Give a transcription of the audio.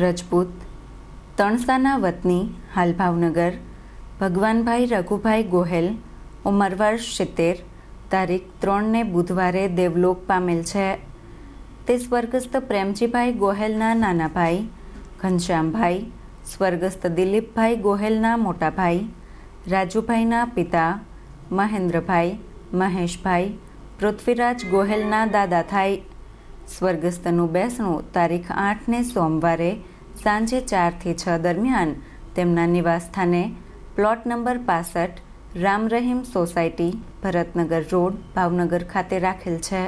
રજપૂત તણસાના વતની હાલ ભાવનગર ભગવાનભાઈ રઘુભાઈ ગોહેલ ઉંમર સિત્તેર તારીખ ત્રણને બુધવારે દેવલોક પામેલ છે તે સ્વર્ગસ્થ પ્રેમજીભાઈ ગોહેલના નાનાભાઈ ઘનશ્યામભાઈ સ્વર્ગસ્થ દિલીપભાઈ ગોહેલના મોટાભાઈ રાજુભાઈના પિતા મહેન્દ્રભાઈ મહેશભાઈ પૃથ્વીરાજ ગોહેલના દાદા થાય સ્વર્ગસ્થનું બેસણું તારીખ આઠને સોમવારે સાંજે ચારથી છ દરમિયાન તેમના નિવાસસ્થાને પ્લોટ નંબર પાસઠ રામ રહીમ સોસાયટી ભરતનગર રોડ ભાવનગર ખાતે રાખેલ છે